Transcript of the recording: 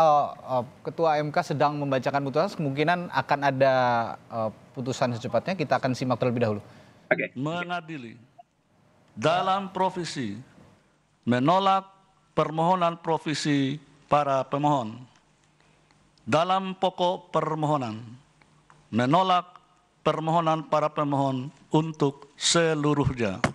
uh, Ketua MK sedang membacakan putusan, kemungkinan akan ada uh, putusan secepatnya. Kita akan simak terlebih dahulu. Okay. Mengadili dalam provisi menolak permohonan provisi para pemohon dalam pokok permohonan menolak permohonan para pemohon untuk seluruhnya.